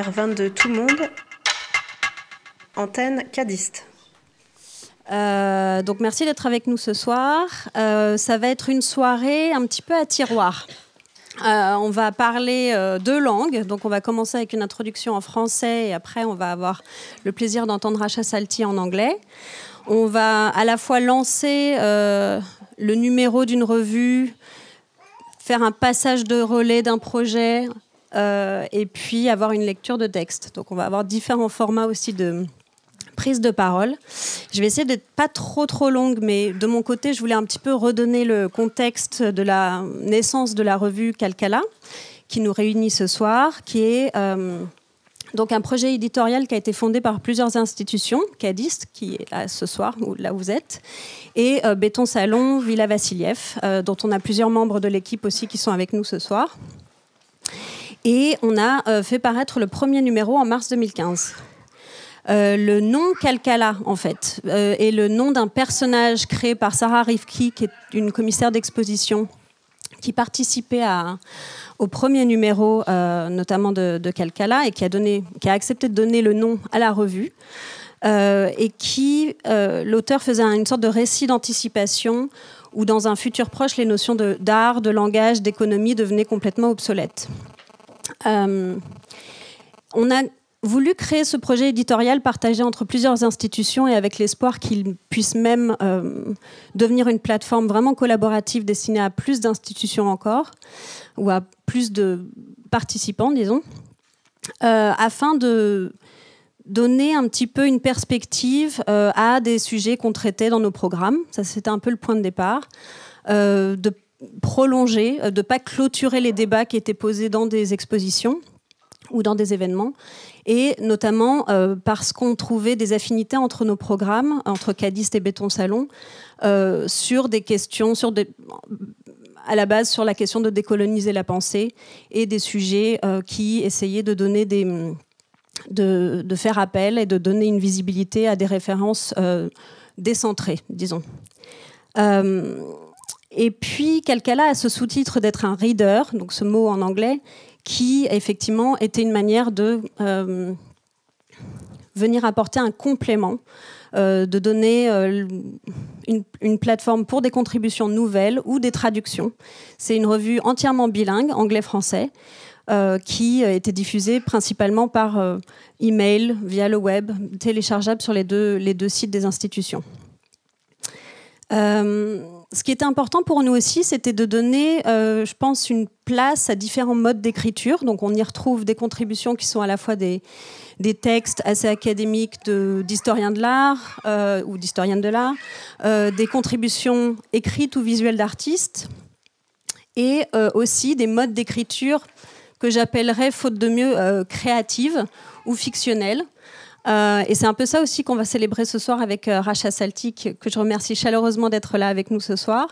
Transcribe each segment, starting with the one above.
R22 Tout le Monde, antenne cadiste. Euh, donc merci d'être avec nous ce soir. Euh, ça va être une soirée un petit peu à tiroir. Euh, on va parler deux langues, donc on va commencer avec une introduction en français et après on va avoir le plaisir d'entendre Racha Salti en anglais. On va à la fois lancer le numéro d'une revue, faire un passage de relais d'un projet, euh, et puis avoir une lecture de texte. Donc on va avoir différents formats aussi de prise de parole. Je vais essayer d'être pas trop trop longue, mais de mon côté, je voulais un petit peu redonner le contexte de la naissance de la revue Calcala, qui nous réunit ce soir, qui est euh, donc un projet éditorial qui a été fondé par plusieurs institutions, Cadiste, qui est là ce soir, où, là où vous êtes, et euh, Béton Salon, Villa Vassiliev, dont on a plusieurs membres de l'équipe aussi qui sont avec nous ce soir. Et on a euh, fait paraître le premier numéro en mars 2015. Euh, le nom Calcala, en fait, euh, est le nom d'un personnage créé par Sarah Rivki, qui est une commissaire d'exposition, qui participait au premier numéro, notamment de, de, Calcala, et qui a, qui a accepté de donner le nom à la revue. et qui, l'auteur faisait une sorte de récit d'anticipation où, dans un futur proche, les notions d'art, de langage, d'économie devenaient complètement obsolètes. Euh, on a voulu créer ce projet éditorial partagé entre plusieurs institutions et avec l'espoir qu'il puisse même euh, devenir une plateforme vraiment collaborative destinée à plus d'institutions encore, ou à plus de participants, disons, euh, afin de donner un petit peu une perspective à des sujets qu'on traitait dans nos programmes. Ça, c'était un peu le point de départ. de prolonger, euh, de ne pas clôturer les débats qui étaient posés dans des expositions ou dans des événements, et notamment euh, parce qu'on trouvait des affinités entre nos programmes, entre Cadiste et Béton Salon, euh, sur des questions, sur des, à la base sur la question de décoloniser la pensée et des sujets qui essayaient de donner des... De, de, faire appel et de donner une visibilité à des références décentrées, disons. Et puis, Calcala a ce sous-titre d'être un reader, donc ce mot en anglais, qui effectivement était une manière de euh, venir apporter un complément, euh, de donner euh, une, plateforme pour des contributions nouvelles ou des traductions. C'est une revue entièrement bilingue, anglais-français. qui était diffusée principalement par email, via le web, téléchargeable sur les deux, sites des institutions ce qui était important pour nous aussi, c'était de donner, euh, je pense, une place à différents modes d'écriture. Donc on y retrouve des contributions qui sont à la fois des, textes assez académiques d'historiens de, l'art euh, ou d'historiennes de l'art, euh, des contributions écrites ou visuelles d'artistes, et aussi des modes d'écriture que j'appellerais, faute de mieux, créatives ou fictionnelles euh, et c'est un peu ça aussi qu'on va célébrer ce soir avec euh, Racha Saltik, que je remercie chaleureusement d'être là avec nous ce soir.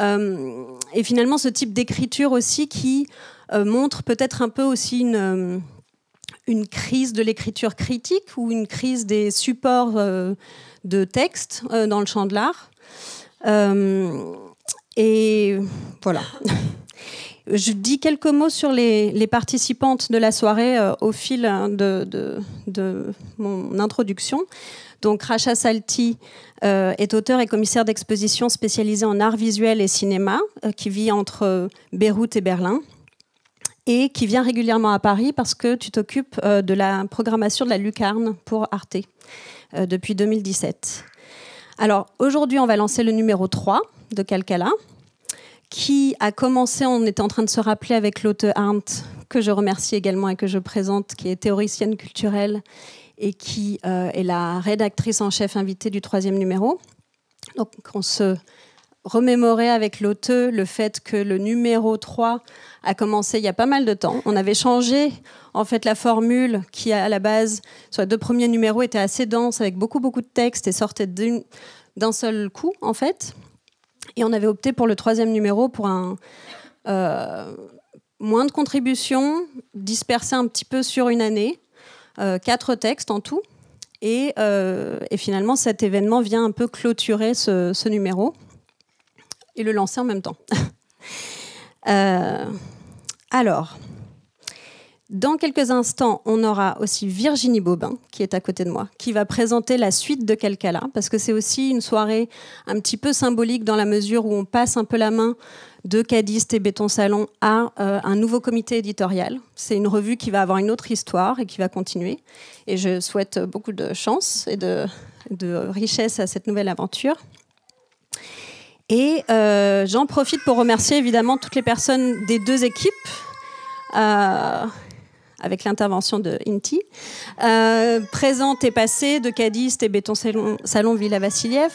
Euh, et finalement, ce type d'écriture aussi qui montre peut-être un peu aussi une, une crise de l'écriture critique ou une crise des supports de texte dans le champ de l'art. et voilà. Je dis quelques mots sur les, participantes de la soirée euh, au fil hein, de, mon introduction. Donc Racha Salti euh, est auteur et commissaire d'exposition spécialisée en art visuel et cinéma, euh, qui vit entre Beyrouth et Berlin et qui vient régulièrement à Paris parce que tu t'occupes de la programmation de la Lucarne pour Arte depuis 2017. Alors aujourd'hui, on va lancer le numéro 3 de Calcala qui a commencé, on était en train de se rappeler avec Lotte Arndt, que je remercie également et que je présente, qui est théoricienne culturelle et qui euh, est la rédactrice en chef invitée du troisième numéro. Donc on se remémorait avec Lotte le fait que le numéro 3 a commencé il y a pas mal de temps. On avait changé en fait la formule qui à la base sur les deux premiers numéros était assez dense avec beaucoup beaucoup de textes et sortait d'un seul coup en fait. Et on avait opté pour le troisième numéro pour un euh, moins de contributions dispersées un petit peu sur une année, euh, quatre textes en tout. Euh, et, finalement, cet événement vient un peu clôturer ce, ce numéro et le lancer en même temps. alors, dans quelques instants, on aura aussi Virginie Bobin, qui est à côté de moi, qui va présenter la suite de Calcala, parce que c'est aussi une soirée un petit peu symbolique dans la mesure où on passe un peu la main de Cadiste et Béton Salon à euh, un nouveau comité éditorial. C'est une revue qui va avoir une autre histoire et qui va continuer. Et je souhaite beaucoup de chance et de, richesse à cette nouvelle aventure. Et euh, j'en profite pour remercier évidemment toutes les personnes des deux équipes. Euh, avec l'intervention de Inti. Euh, présente et passée de Cadiste et Béton Salon, Villa Vassiliev.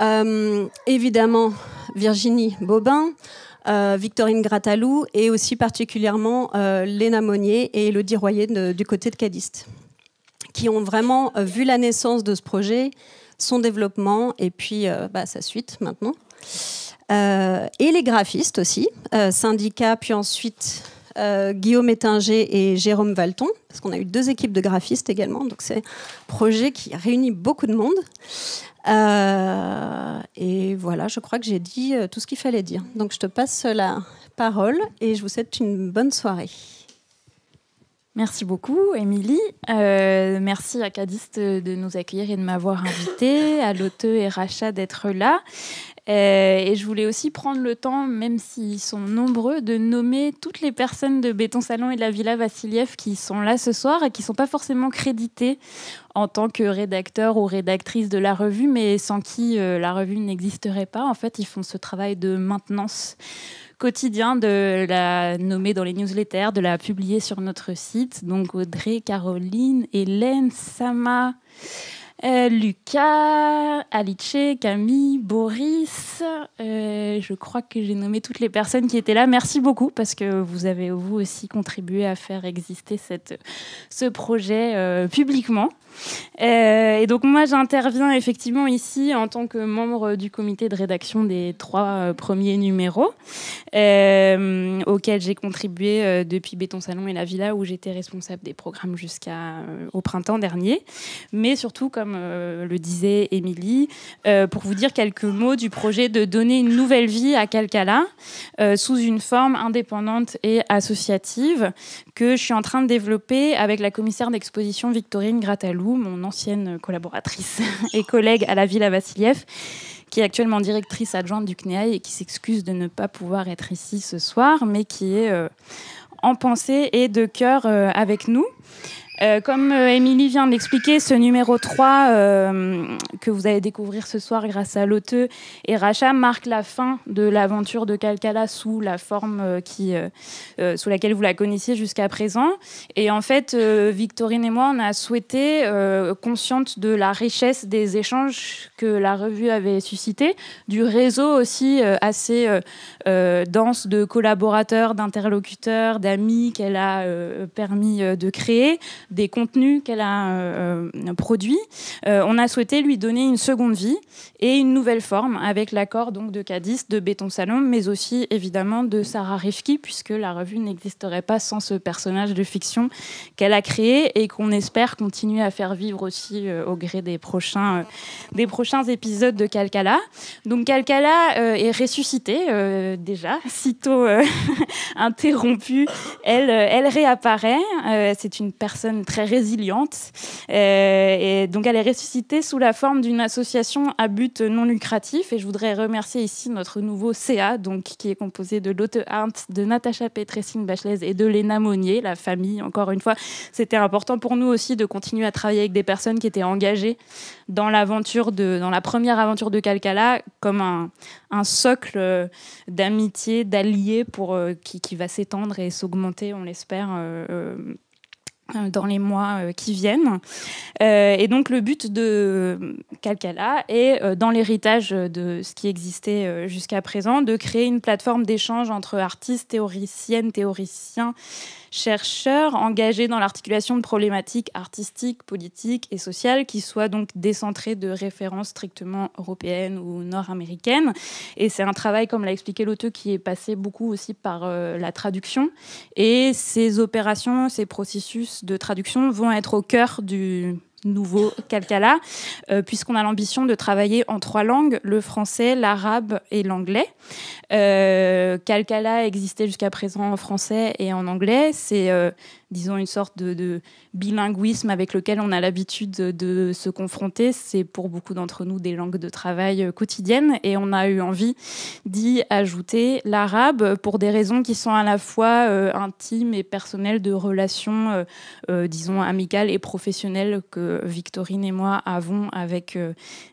Euh, évidemment, Virginie Bobin. Euh, Victorine Gratalou et aussi particulièrement Léna Monnier et Elodie Royer du côté de Cadiste, qui ont vraiment vu la naissance de ce projet, son développement et puis bah, sa suite maintenant. et les graphistes aussi, syndicats, puis ensuite euh, Guillaume Ettinger et Jérôme Valton, parce qu'on a eu deux équipes de graphistes également. Donc c'est un projet qui réunit beaucoup de monde. Euh, et voilà, je crois que j'ai dit euh, tout ce qu'il fallait dire. Donc je te passe la parole et je vous souhaite une bonne soirée. Merci beaucoup, Émilie. merci à Cadiste de nous accueillir et de m'avoir invité à Lotte et Racha d'être là. Euh, et je voulais aussi prendre le temps, même s'ils sont nombreux, de nommer toutes les personnes de Béton Salon et de la Villa Vassiliev qui sont là ce soir et qui ne sont pas forcément créditées en tant que rédacteur ou rédactrice de la revue, mais sans qui euh, la revue n'existerait pas. En fait, ils font ce travail de maintenance quotidien de la nommer dans les newsletters, de la publier sur notre site. Donc Audrey, Caroline, Hélène, Sama. Euh, Lucas, Alice, Camille, Boris, euh, je crois que j'ai nommé toutes les personnes qui étaient là. Merci beaucoup parce que vous avez vous aussi contribué à faire exister ce projet euh, publiquement. et donc moi j'interviens effectivement ici en tant que membre du comité de rédaction des trois premiers numéros auxquels j'ai contribué depuis Béton Salon et la Villa où j'étais responsable des programmes jusqu'au printemps dernier. Mais surtout comme comme euh, le disait Émilie, euh, pour vous dire quelques mots du projet de donner une nouvelle vie à Calcala euh, sous une forme indépendante et associative que je suis en train de développer avec la commissaire d'exposition Victorine Gratalou, mon ancienne collaboratrice et collègue à la Villa Vassiliev qui est actuellement directrice adjointe du CNEAI et qui s'excuse de ne pas pouvoir être ici ce soir, mais qui est en pensée et de cœur avec nous. Euh, comme euh, Émilie vient de l'expliquer, ce numéro 3 euh, que vous allez découvrir ce soir grâce à Loteux et Racha marque la fin de l'aventure de Calcala sous la forme qui, sous laquelle vous la connaissiez jusqu'à présent. Et en fait, Victorine et moi, on a souhaité, consciente de la richesse des échanges que la revue avait suscité, du réseau aussi assez dense de collaborateurs, d'interlocuteurs, d'amis qu'elle a permis de créer, des contenus qu'elle a euh, euh, produits, euh, on a souhaité lui donner une seconde vie et une nouvelle forme avec l'accord donc de Cadiz, de Béton Salon, mais aussi évidemment de Sarah Rifki, puisque la revue n'existerait pas sans ce personnage de fiction qu'elle a créé et qu'on espère continuer à faire vivre aussi au gré des prochains, des prochains épisodes de Calcala. Donc Calcala est ressuscité déjà, sitôt interrompue, elle, elle réapparaît. c'est une personne très résiliente. Euh, et donc, elle est ressuscitée sous la forme d'une association à but non lucratif. Et je voudrais remercier ici notre nouveau CA, donc, qui est composé de Lotte Hunt, de Natacha Petressing Bachelès et de Léna Monnier, la famille, encore une fois. C'était important pour nous aussi de continuer à travailler avec des personnes qui étaient engagées dans l'aventure de, dans la première aventure de Calcala, comme un, socle euh, d'amitié, d'alliés pour, euh, qui, qui va s'étendre et s'augmenter, on l'espère, euh, dans les mois euh, qui viennent. Euh, et donc le but de Calcala est, dans l'héritage de ce qui existait jusqu'à présent, de créer une plateforme d'échange entre artistes, théoriciennes, théoriciens, chercheurs engagés dans l'articulation de problématiques artistiques, politiques et sociales qui soient donc décentrées de références strictement européennes ou nord-américaines. Et c'est un travail, comme l'a expliqué l'auteur, qui est passé beaucoup aussi par euh, la traduction. Et ces opérations, ces processus de traduction vont être au cœur du nouveau Calcala, euh, puisqu'on a l'ambition de travailler en trois langues, le français, l'arabe et l'anglais. Euh, Calcala existait jusqu'à présent en français et en anglais. C'est euh, disons, une sorte de, bilinguisme avec lequel on a l'habitude de se confronter. C'est pour beaucoup d'entre nous des langues de travail euh, quotidiennes et on a eu envie d'y ajouter l'arabe pour des raisons qui sont à la fois euh, intimes et personnelles de relations, euh, disons, amicales et professionnelles que Victorine et moi avons avec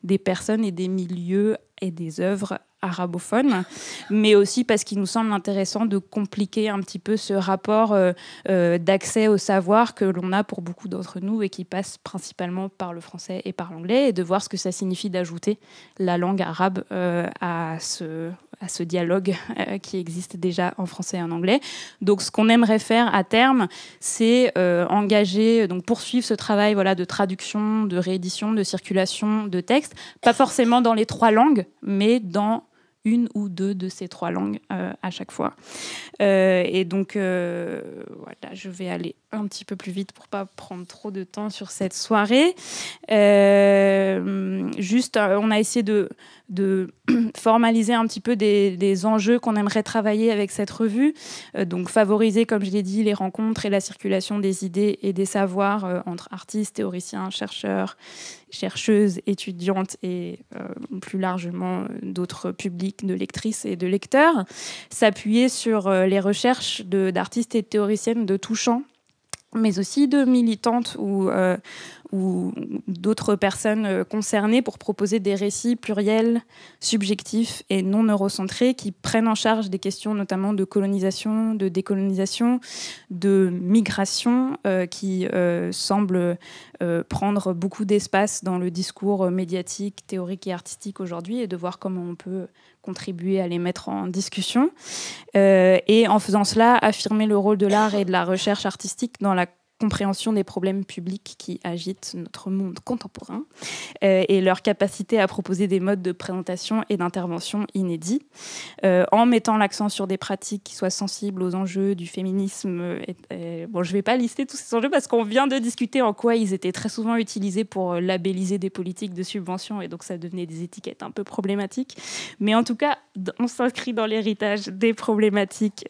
des personnes et des milieux et des œuvres arabophone, mais aussi parce qu'il nous semble intéressant de compliquer un petit peu ce rapport euh, euh, d'accès au savoir que l'on a pour beaucoup d'entre nous et qui passe principalement par le français et par l'anglais, et de voir ce que ça signifie d'ajouter la langue arabe euh, à ce à ce dialogue qui existe déjà en français et en anglais. Donc, ce qu'on aimerait faire à terme, c'est engager, donc poursuivre ce travail voilà, de traduction, de réédition, de circulation de textes, pas forcément dans les trois langues, mais dans une ou deux de ces trois langues euh, à chaque fois. Euh, et donc, euh, voilà, je vais aller un petit peu plus vite pour pas prendre trop de temps sur cette soirée. juste, on a essayé de, de formaliser un petit peu des, enjeux qu'on aimerait travailler avec cette revue. Euh, donc favoriser, comme je l'ai dit, les rencontres et la circulation des idées et des savoirs euh, entre artistes, théoriciens, chercheurs, chercheuses, étudiantes et euh, plus largement d'autres publics de lectrices et de lecteurs. S'appuyer sur les recherches d'artistes et de théoriciennes de touchants mais aussi de militantes ou ou d'autres personnes euh, concernées pour proposer des récits pluriels, subjectifs et non eurocentrés qui prennent en charge des questions notamment de colonisation, de décolonisation, de migration euh, qui euh, semblent prendre beaucoup d'espace dans le discours médiatique, théorique et artistique aujourd'hui et de voir comment on peut contribuer à les mettre en discussion et en faisant cela affirmer le rôle de l'art et de la recherche artistique dans la compréhension des problèmes publics qui agitent notre monde contemporain euh, et leur capacité à proposer des modes de présentation et d'intervention inédits, euh, en mettant l'accent sur des pratiques qui soient sensibles aux enjeux du féminisme. Euh, bon, je ne vais pas lister tous ces enjeux parce qu'on vient de discuter en quoi ils étaient très souvent utilisés pour labelliser des politiques de subvention et donc ça devenait des étiquettes un peu problématiques. Mais en tout cas, on s'inscrit dans l'héritage des problématiques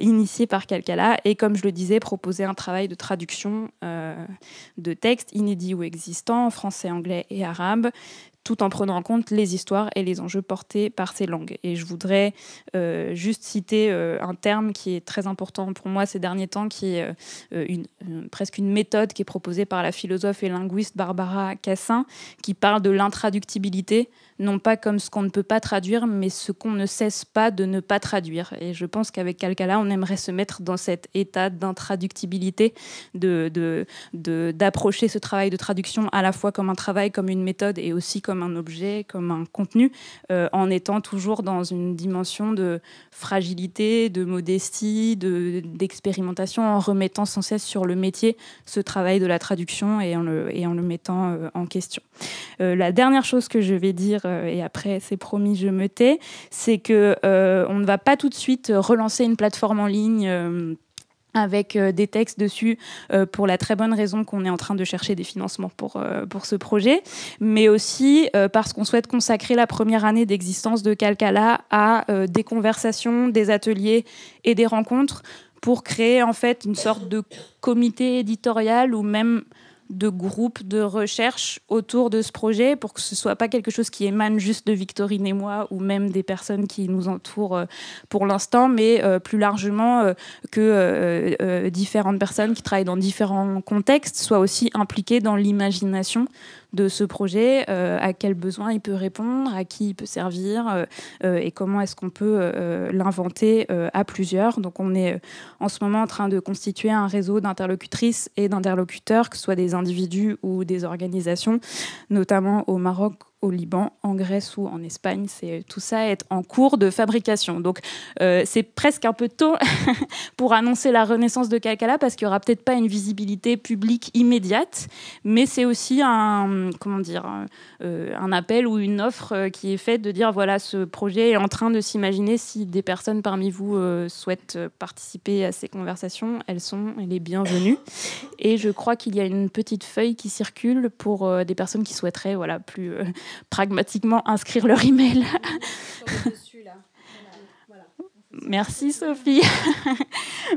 initiées par Calcala et comme je le disais, proposer un travail de traduction euh, de textes inédits ou existants, en français, anglais et arabe, tout en prenant en compte les histoires et les enjeux portés par ces langues. Et je voudrais euh, juste citer euh, un terme qui est très important pour moi ces derniers temps, qui est presque une méthode qui est proposée par la philosophe et linguiste Barbara Cassin, qui parle de l'intraductibilité non pas comme ce qu'on ne peut pas traduire, mais ce qu'on ne cesse pas de ne pas traduire. Et je pense qu'avec Calcala, on aimerait se mettre dans cet état d'intraductibilité, d'approcher de, ce travail de traduction à la fois comme un travail, comme une méthode et aussi comme un objet, comme un contenu, euh, en étant toujours dans une dimension de fragilité, de modestie, d'expérimentation, en remettant sans cesse sur le métier ce travail de la traduction et en le, mettant euh, en question. Euh, la dernière chose que je vais dire euh, et après c'est promis, je me tais, c'est que euh, on ne va pas tout de suite relancer une plateforme en ligne euh, avec des textes dessus pour la très bonne raison qu'on est en train de chercher des financements pour, pour ce projet, mais aussi parce qu'on souhaite consacrer la première année d'existence de Calcala à des conversations, des ateliers et des rencontres pour créer en fait une sorte de comité éditorial ou même de groupes de recherche autour de ce projet pour que ce soit pas quelque chose qui émane juste de Victorine et moi ou même des personnes qui nous entourent euh, pour l'instant, mais euh, plus largement euh, que différentes personnes qui travaillent dans différents contextes soient aussi impliquées dans l'imagination de ce projet, euh, à quels besoins il peut répondre, à qui il peut servir euh, euh, et comment est-ce qu'on peut l'inventer à plusieurs. Donc on est en ce moment en train de constituer un réseau d'interlocutrices et d'interlocuteurs, que ce soit des individus ou des organisations, notamment au Maroc au Liban, en Grèce ou en Espagne. C'est euh, tout ça est en cours de fabrication. Donc euh, c'est presque un peu tôt pour annoncer la renaissance de cacala parce qu'il n'y aura peut-être pas une visibilité publique immédiate, mais c'est aussi un comment dire euh, un appel ou une offre qui est faite de dire voilà ce projet est en train de s'imaginer si des personnes parmi vous souhaitent participer à ces conversations, elles sont les bienvenues. Et je crois qu'il y a une petite feuille qui circule pour des personnes qui souhaiteraient voilà plus pragmatiquement inscrire leur email. Merci Sophie.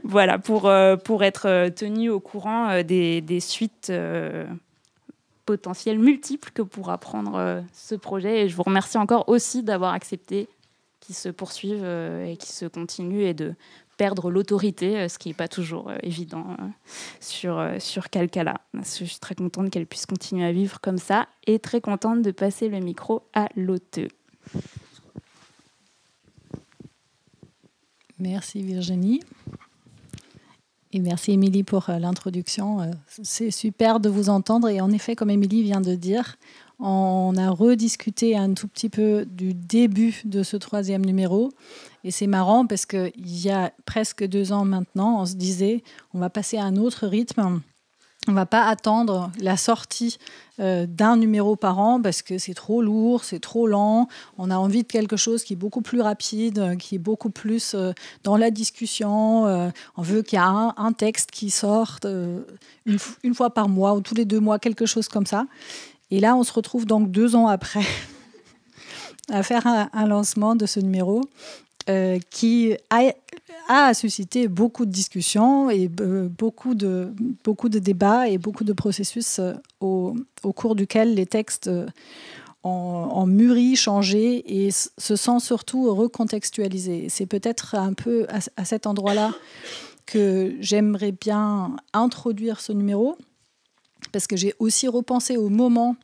voilà, pour, euh, pour être euh, tenu au courant euh, des, suites potentielles multiples que pourra prendre ce projet. Et je vous remercie encore aussi d'avoir accepté qu'il se poursuive et qu'il se continue et de perdre l'autorité, euh, ce qui n'est pas toujours euh, évident euh, sur, sur Calcala. Je suis très contente qu'elle puisse continuer à vivre comme ça et très contente de passer le micro à l'auteur. Merci Virginie. Et merci Émilie pour l'introduction. C'est super de vous entendre. Et en effet, comme Émilie vient de dire, on a rediscuté un tout petit peu du début de ce troisième numéro et c'est marrant parce qu'il y a presque deux ans maintenant, on se disait, on va passer à un autre rythme. On va pas attendre la sortie euh, d'un numéro par an parce que c'est trop lourd, c'est trop lent. On a envie de quelque chose qui est beaucoup plus rapide, qui est beaucoup plus euh, dans la discussion. Euh, on veut qu'il y ait un, texte qui sorte une, une fois par mois ou tous les deux mois, quelque chose comme ça. Et là, on se retrouve donc deux ans après à faire un, lancement de ce numéro euh, qui a, suscité beaucoup de discussions et euh, beaucoup, de, beaucoup de débats et beaucoup de processus euh, au, cours duquel les textes ont, mûri, changé et se sont surtout recontextualisés. C'est peut-être un peu à cet endroit-là que j'aimerais bien introduire ce numéro parce que j'ai aussi repensé au moment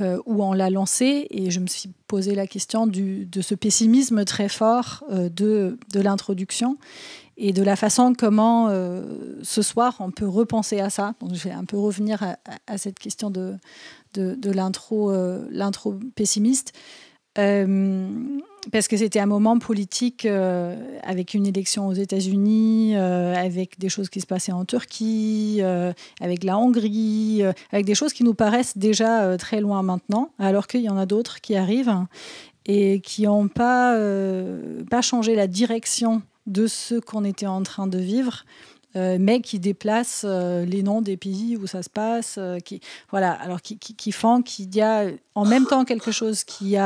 où euh, on l'a lancé. Et je me suis posé la question de ce pessimisme très fort euh, de, l'introduction et de la façon comment euh, ce soir on peut repenser à ça. Donc je vais un peu revenir à, cette question de, de, de l'intro pessimiste. Euh, parce que c'était un moment politique euh, avec une élection aux États-Unis, euh, avec des choses qui se passaient en Turquie, avec la Hongrie, avec des choses qui nous paraissent déjà très loin maintenant, alors qu'il y en a d'autres qui arrivent et qui n'ont pas, pas changé la direction de ce qu'on était en train de vivre, euh, mais qui déplace euh, les noms des pays où ça se passe, euh, qui voilà, alors qui, font qu'il y a en même temps quelque chose qui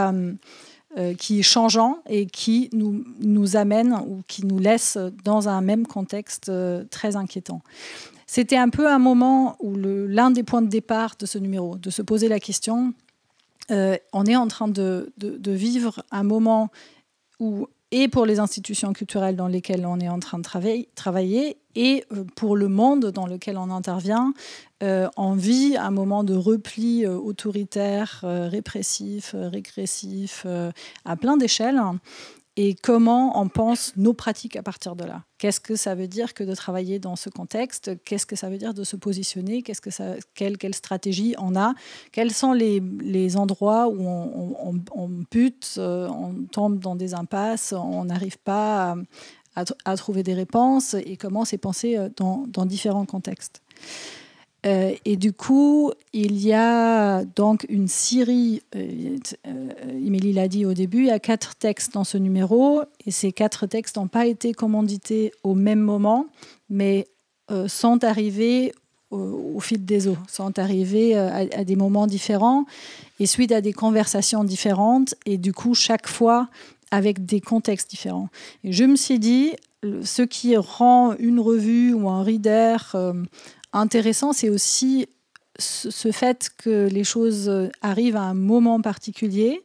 qui est changeant et qui nous, nous amène ou qui nous laisse dans un même contexte très inquiétant. C'était un peu un moment où l'un des points de départ de ce numéro, de se poser la question, on est en train de, de vivre un moment où et pour les institutions culturelles dans lesquelles on est en train de travailler, et euh, pour le monde dans lequel on intervient, on euh, vit un moment de repli euh, autoritaire, répressif, régressif, à plein d'échelles. Et comment on pense nos pratiques à partir de là Qu'est-ce que ça veut dire que de travailler dans ce contexte Qu'est-ce que ça veut dire de se positionner Qu'est-ce que ça, quelle, stratégie on a Quels sont les, endroits où on, on, on tombe dans des impasses, on n'arrive pas à, à, trouver des réponses et comment c'est pensé euh, dans, différents contextes. Euh, et du coup, il y a donc une série, Emilie euh, l'a dit au début, il y a quatre textes dans ce numéro, et ces quatre textes n'ont pas été commandités au même moment, mais sont arrivés au, fil des eaux, sont arrivés à, à, des moments différents, et suite à des conversations différentes, et du coup, chaque fois, avec des contextes différents. je me suis dit, ce qui rend une revue ou un reader euh, intéressant, c'est aussi ce fait que les choses euh, arrivent à un moment particulier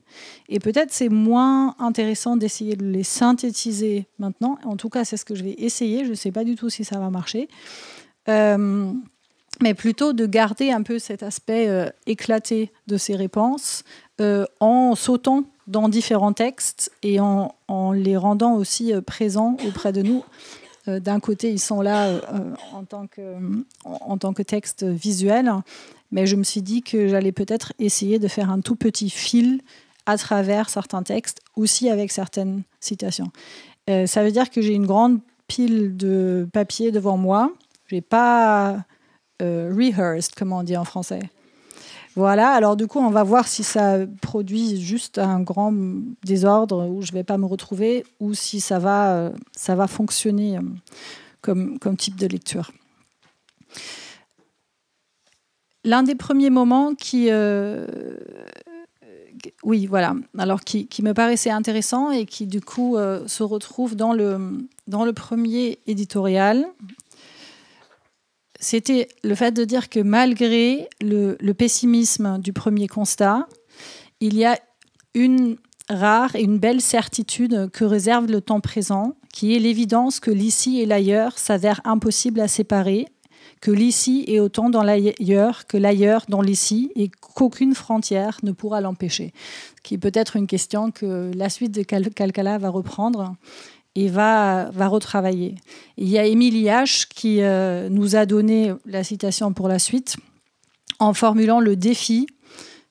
et peut-être c'est moins intéressant d'essayer de les synthétiser maintenant. En tout cas, c'est ce que je vais essayer. Je ne sais pas du tout si ça va marcher. Euh, mais plutôt de garder un peu cet aspect éclaté de ces réponses en sautant dans différents textes et en, les rendant aussi euh, présents auprès de nous. Euh, d'un côté, ils sont là euh, en, tant que, en tant que texte visuel, mais je me suis dit que j'allais peut-être essayer de faire un tout petit fil à travers certains textes, aussi avec certaines citations. ça veut dire que j'ai une grande pile de papier devant moi. Je n'ai pas rehearsed, comme on dit en français. Voilà, alors du coup, on va voir si ça produit juste un grand désordre où je ne vais pas me retrouver ou si ça va, euh, ça va fonctionner euh, comme, comme type de lecture. L'un des premiers moments qui, euh, oui, voilà, alors qui, me paraissait intéressant et qui du coup se retrouve dans le, dans le premier éditorial c'était le fait de dire que malgré le, pessimisme du premier constat, il y a une rare et une belle certitude que réserve le temps présent, qui est l'évidence que l'ici et l'ailleurs s'avèrent impossibles à séparer, que l'ici est autant dans l'ailleurs que l'ailleurs dans l'ici et qu'aucune frontière ne pourra l'empêcher. qui est peut-être une question que la suite de Calcala va reprendre et va, va retravailler. Il y a Émilie H qui euh, nous a donné la citation pour la suite en formulant le défi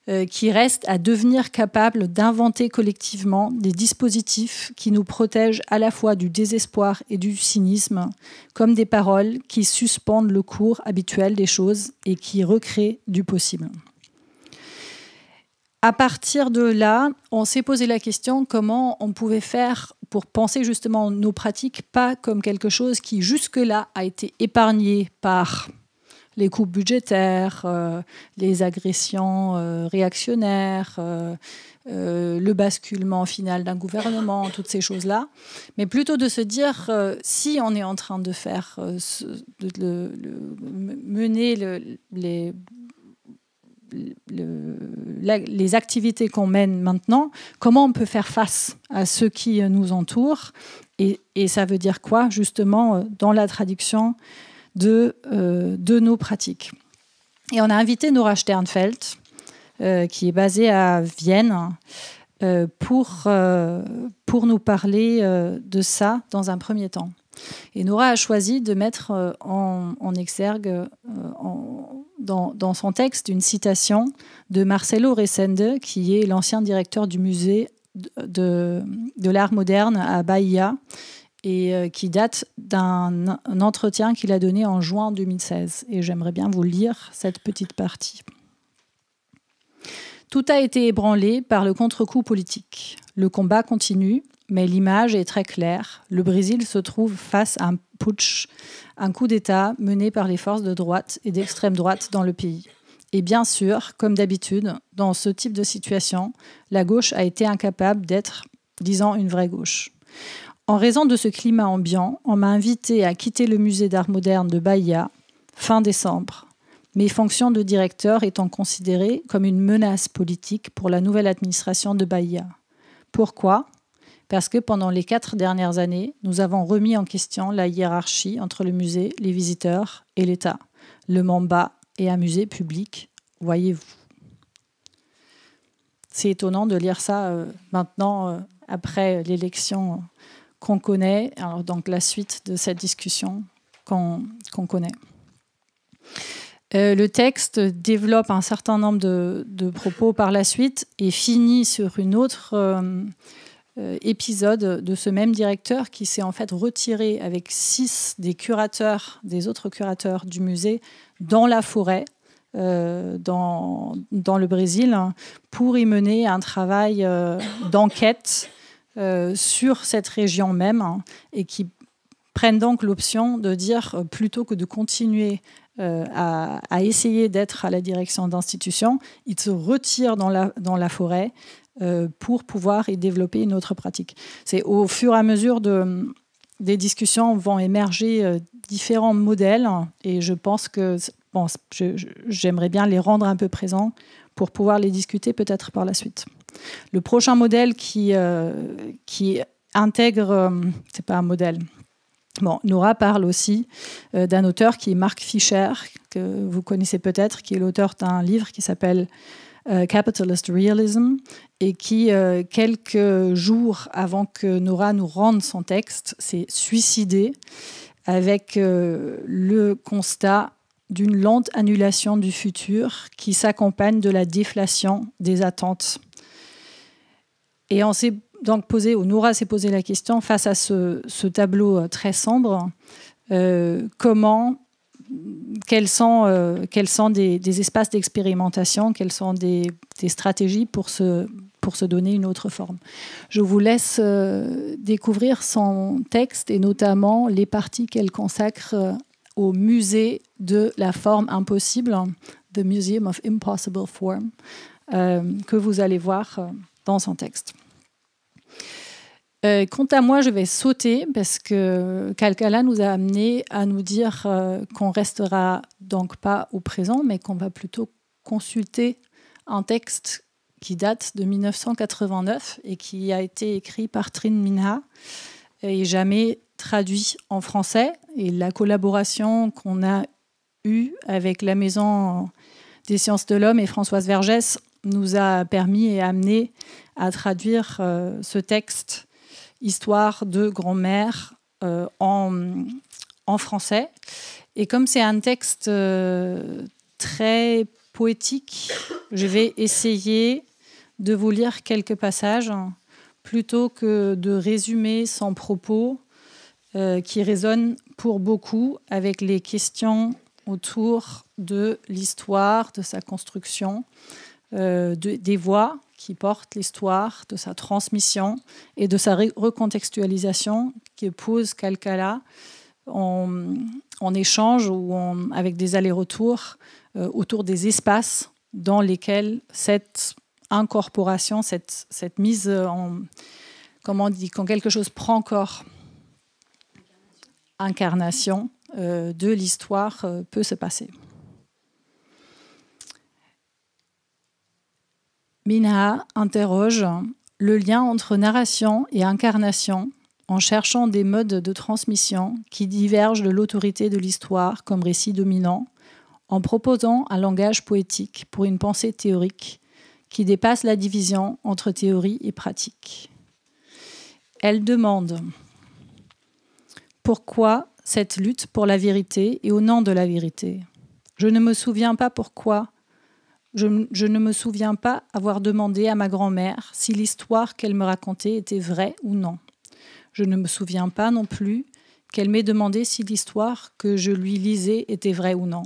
euh, qui reste à devenir capable d'inventer collectivement des dispositifs qui nous protègent à la fois du désespoir et du cynisme, comme des paroles qui suspendent le cours habituel des choses et qui recréent du possible à partir de là, on s'est posé la question comment on pouvait faire pour penser justement nos pratiques pas comme quelque chose qui jusque-là a été épargné par les coupes budgétaires, euh, les agressions euh, réactionnaires, euh, le basculement final d'un gouvernement, toutes ces choses-là, mais plutôt de se dire si on est en train de faire, de, mener les les activités qu'on mène maintenant, comment on peut faire face à ceux qui euh, nous entourent et, ça veut dire quoi justement euh, dans la traduction euh, de, nos pratiques. Et on a invité Nora Sternfeld, qui est basée à Vienne, hein, pour nous parler de ça dans un premier temps. Et Nora a choisi de mettre euh, en, exergue, euh, dans, son texte, une citation de Marcelo Resende, qui est l'ancien directeur du musée de, de l'art moderne à Bahia, et euh, qui date d'un entretien qu'il a donné en juin 2016. Et j'aimerais bien vous lire cette petite partie. Tout a été ébranlé par le contre-coup politique. Le combat continue mais l'image est très claire. Le Brésil se trouve face à un putsch, un coup d'État mené par les forces de droite et d'extrême droite dans le pays. Et bien sûr, comme d'habitude, dans ce type de situation, la gauche a été incapable d'être, disons, une vraie gauche. En raison de ce climat ambiant, on m'a invité à quitter le musée d'art moderne de Bahia fin décembre, mes fonctions de directeur étant considérées comme une menace politique pour la nouvelle administration de Bahia. Pourquoi parce que pendant les quatre dernières années, nous avons remis en question la hiérarchie entre le musée, les visiteurs et l'État, le Mamba est un musée public, voyez-vous. C'est étonnant de lire ça euh, maintenant, euh, après l'élection qu'on connaît, alors donc la suite de cette discussion qu'on connaît. Euh, le texte développe un certain nombre de, propos par la suite et finit sur une autre euh, épisode de ce même directeur qui s'est en fait retiré avec six des curateurs, des autres curateurs du musée, dans la forêt. Euh, dans, dans le Brésil hein, pour y mener un travail euh, d'enquête sur cette région même hein, et qui prennent donc l'option de dire plutôt que de continuer à, essayer d'être à la direction d'institution, ils se retirent dans la, dans la forêt euh, pour pouvoir y développer une autre pratique. C'est au fur et à mesure de, des discussions vont émerger euh, différents modèles et je pense que j'aimerais bien les rendre un peu présents pour pouvoir les discuter peut-être par la suite. Le prochain modèle qui, euh, qui intègre, Ce c'est pas un modèle. Bon, Nora parle aussi d'un auteur qui est Marc Fischer, que vous connaissez peut-être, qui est l'auteur d'un livre qui s'appelle euh, capitalist Realism, et qui, euh, quelques jours avant que Nora nous rende son texte, s'est suicidée avec euh, le constat d'une lente annulation du futur qui s'accompagne de la déflation des attentes. Et on s'est donc posé, ou Nora s'est posé la question, face à ce, tableau très sombre, comment quels sont, euh, quels sont des, espaces d'expérimentation, quelles sont des, stratégies pour se, pour se donner une autre forme. Je vous laisse euh, découvrir son texte et notamment les parties qu'elle consacre euh, au musée de la forme impossible, The Museum of Impossible Form, que vous allez voir dans son texte. Euh, quant à moi, je vais sauter parce que Calcala nous a amené à nous dire euh, qu'on restera donc pas au présent, mais qu'on va plutôt consulter un texte qui date de 1989 et qui a été écrit par Trin Minha et jamais traduit en français. Et la collaboration qu'on a eue avec la Maison des sciences de l'homme et Françoise Vergès nous a permis et amené à traduire euh, ce texte histoire de grand-mère euh, en, français. Et comme c'est un texte euh, très poétique, je vais essayer de vous lire quelques passages plutôt que de résumer sans propos euh, qui résonne pour beaucoup avec les questions autour de l'histoire, de sa construction, des voies qui porte l'histoire de sa transmission et de sa recontextualisation qui épouse Calcala en, en échange ou avec des allers-retours euh, autour des espaces dans lesquels cette incorporation, cette, cette mise en, comment on dit, quand quelque chose prend corps, incarnation euh, de l'histoire euh, peut se passer. Minha interroge le lien entre narration et incarnation en cherchant des modes de transmission qui divergent de l'autorité de l'histoire comme récit dominant, en proposant un langage poétique pour une pensée théorique qui dépasse la division entre théorie et pratique. Elle demande pourquoi cette lutte pour la vérité et au nom de la vérité Je ne me souviens pas pourquoi je, ne me souviens pas avoir demandé à ma grand-mère si l'histoire qu'elle me racontait était vraie ou non. Je ne me souviens pas non plus qu'elle m'ait demandé si l'histoire que je lui lisais était vraie ou non.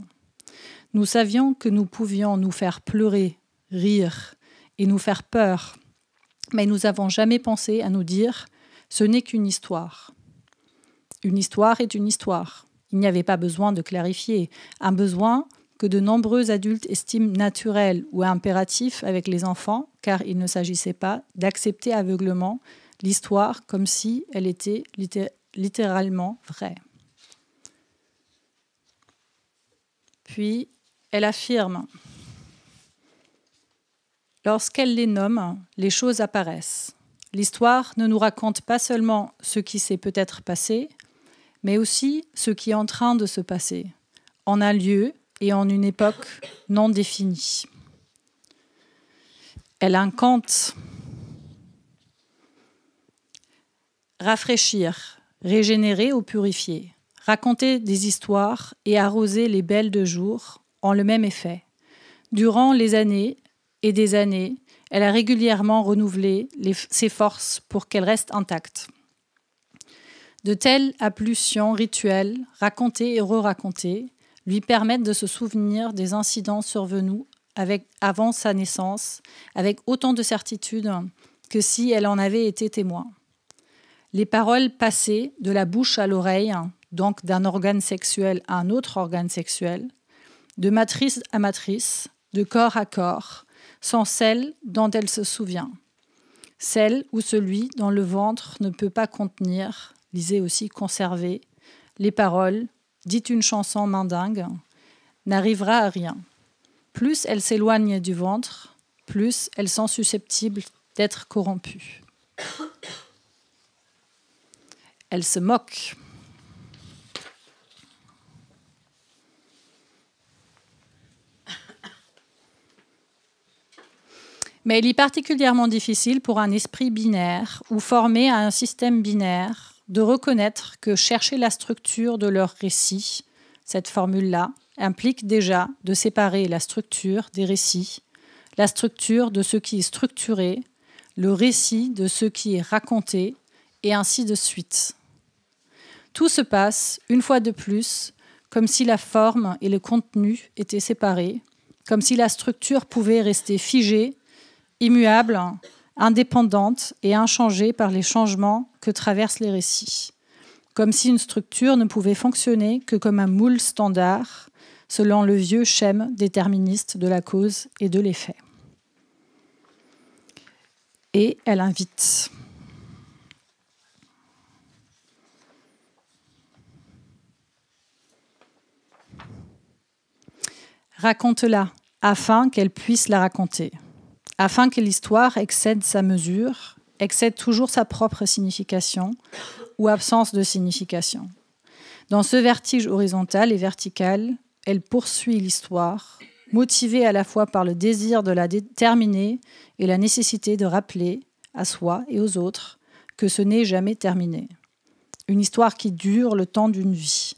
Nous savions que nous pouvions nous faire pleurer, rire et nous faire peur, mais nous avons jamais pensé à nous dire ce n'est qu'une histoire. Une histoire est une histoire. Il n'y avait pas besoin de clarifier. Un besoin que de nombreux adultes estiment naturel ou impératif avec les enfants, car il ne s'agissait pas d'accepter aveuglement l'histoire comme si elle était littéralement vraie. Puis, elle affirme, Lorsqu'elle les nomme, les choses apparaissent. L'histoire ne nous raconte pas seulement ce qui s'est peut-être passé, mais aussi ce qui est en train de se passer, en un lieu, et en une époque non définie. Elle incante rafraîchir, régénérer ou purifier, raconter des histoires et arroser les belles de jour en le même effet. Durant les années et des années, elle a régulièrement renouvelé ses forces pour qu'elles restent intactes. De telles ablutions rituelles, racontées et re-racontées, lui permettent de se souvenir des incidents survenus avec, avant sa naissance, avec autant de certitude que si elle en avait été témoin. Les paroles passées de la bouche à l'oreille, donc d'un organe sexuel à un autre organe sexuel, de matrice à matrice, de corps à corps, sont celles dont elle se souvient. Celle où celui dont le ventre ne peut pas contenir, lisez aussi conserver, les paroles dit une chanson mandingue, n'arrivera à rien. Plus elle s'éloigne du ventre, plus elle sont susceptible d'être corrompue. Elle se moque. mais il est particulièrement difficile pour un esprit binaire ou formé à un système binaire de reconnaître que chercher la structure de leur récit, cette formule-là, implique déjà de séparer la structure des récits, la structure de ce qui est structuré, le récit de ce qui est raconté, et ainsi de suite. Tout se passe, une fois de plus, comme si la forme et le contenu étaient séparés, comme si la structure pouvait rester figée, immuable, indépendante et inchangée par les changements que traversent les récits. Comme si une structure ne pouvait fonctionner que comme un moule standard, selon le vieux schème déterministe de la cause et de l'effet. Et elle invite. Raconte-la, afin qu'elle puisse la raconter afin que l'histoire excède sa mesure, excède toujours sa propre signification ou absence de signification. Dans ce vertige horizontal et vertical, elle poursuit l'histoire, motivée à la fois par le désir de la déterminer et la nécessité de rappeler à soi et aux autres que ce n'est jamais terminé. Une histoire qui dure le temps d'une vie,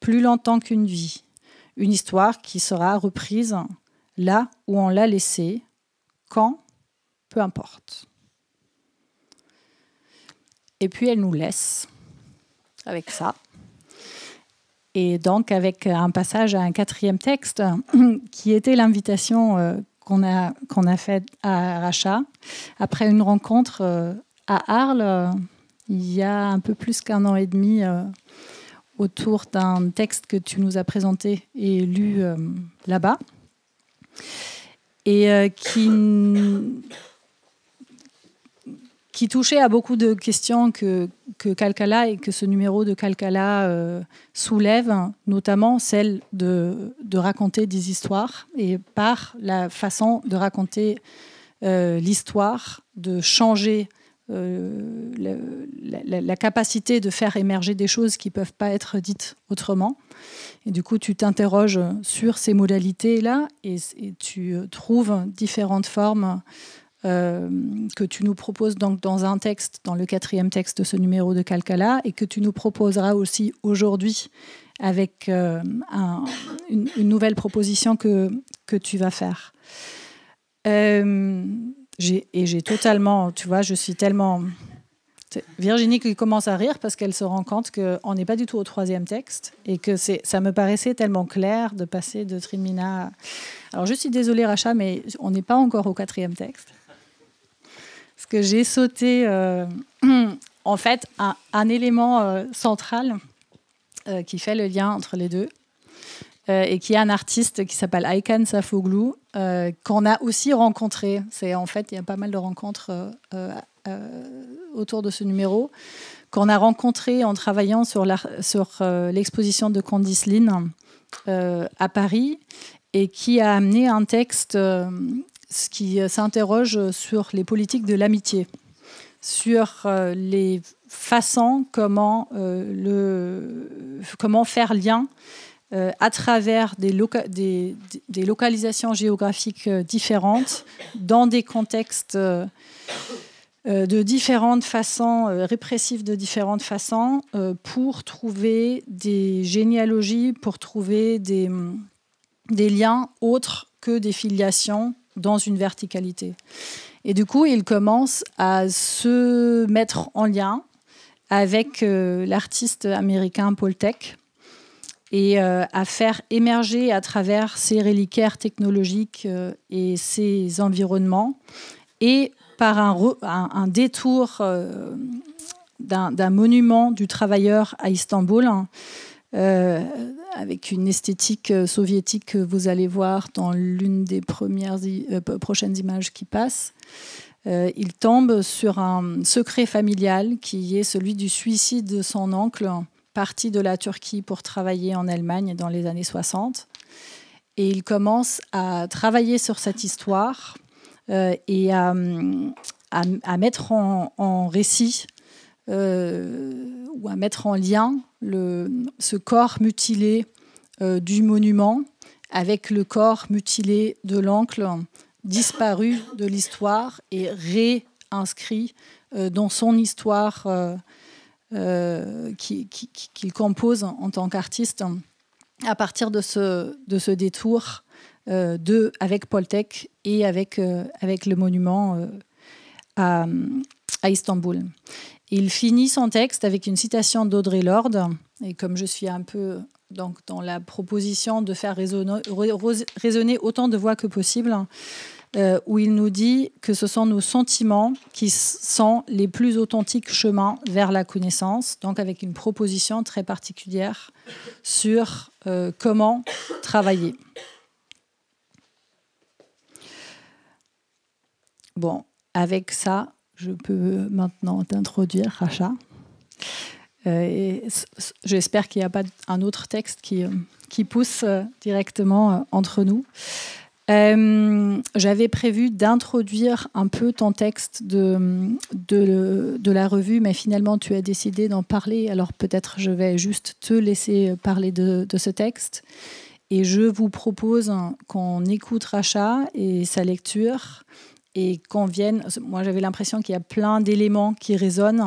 plus longtemps qu'une vie, une histoire qui sera reprise là où on l'a laissée, quand, peu importe. Et puis elle nous laisse avec ça. Et donc avec un passage à un quatrième texte qui était l'invitation euh, qu'on a, qu'on a faite à Racha après une rencontre euh, à Arles euh, il y a un peu plus qu'un an et demi autour d'un texte que tu nous as présenté et lu là-bas et euh, qui, qui touchait à beaucoup de questions que, que Calcala et que ce numéro de Calcala euh, soulève, notamment celle de, de, raconter des histoires et par la façon de raconter euh, l'histoire, de changer euh, la, capacité de faire émerger des choses qui ne peuvent pas être dites autrement. Et du coup, tu t'interroges sur ces modalités-là et, tu euh, trouves différentes formes euh, que tu nous proposes donc dans un texte, dans le quatrième texte de ce numéro de Calcala, et que tu nous proposeras aussi aujourd'hui avec une, nouvelle proposition que, que tu vas faire. Euh, et j'ai totalement, tu vois, je suis tellement... Virginie qui commence à rire parce qu'elle se rend compte qu'on n'est pas du tout au troisième texte et que ça me paraissait tellement clair de passer de Trimina. Alors je suis désolée Racha, mais on n'est pas encore au quatrième texte. Parce que j'ai sauté euh, en fait un, un élément euh, central euh, qui fait le lien entre les deux. Euh, et qui est un artiste qui s'appelle Aykan Safoglou, euh, qu'on a aussi rencontré. C'est en fait, il y a pas mal de rencontres euh, autour de ce numéro qu'on a rencontré en travaillant sur l'exposition de Candice à Paris et qui a amené un texte qui s'interroge sur les politiques de l'amitié, sur les façons comment, le, comment faire lien euh, à travers des, localisations géographiques euh, différentes, dans des contextes euh, de différentes façons, répressives répressifs de différentes façons, pour trouver des généalogies, pour trouver des, mm, des liens autres que des filiations dans une verticalité. Et du coup, il commence à se mettre en lien avec l'artiste américain Paul Tech, et euh, à faire émerger à travers ces reliquaires technologiques euh, et ces environnements, et par un, détour euh, d'un monument du travailleur à Istanbul, hein, avec une esthétique soviétique que vous allez voir dans l'une des premières prochaines images qui passent. il tombe sur un secret familial qui est celui du suicide de son oncle hein, parti de la Turquie pour travailler en Allemagne dans les années 60. Et il commence à travailler sur cette histoire euh, et à, mettre en, récit euh, ou à mettre en lien le, ce corps mutilé euh, du monument avec le corps mutilé de l'oncle disparu de l'histoire et réinscrit dans son histoire euh, qu'il qui, compose en, tant qu'artiste à partir de ce, de ce détour euh, de, avec Poltec et avec, euh, avec le monument à, Istanbul. Il finit son texte avec une citation d'Audrey Lorde. Et comme je suis un peu donc, dans la proposition de faire résonner autant de voix que possible, euh, où il nous dit que ce sont nos sentiments qui sont les plus authentiques chemins vers la connaissance, donc avec une proposition très particulière sur euh, comment travailler. Bon, avec ça, je peux maintenant t'introduire, Racha. Euh, j'espère qu'il n'y a pas un autre texte qui pousse directement entre nous. Euh, j'avais prévu d'introduire un peu ton texte de, de, la revue, mais finalement tu as décidé d'en parler. Alors peut-être je vais juste te laisser parler de, ce texte. Et je vous propose qu'on écoute Racha et sa lecture et qu'on vienne. Moi, j'avais l'impression qu'il y a plein d'éléments qui résonnent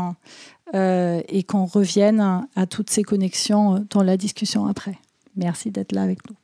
euh, et qu'on revienne à toutes ces connexions dans la discussion après. Merci d'être là avec nous.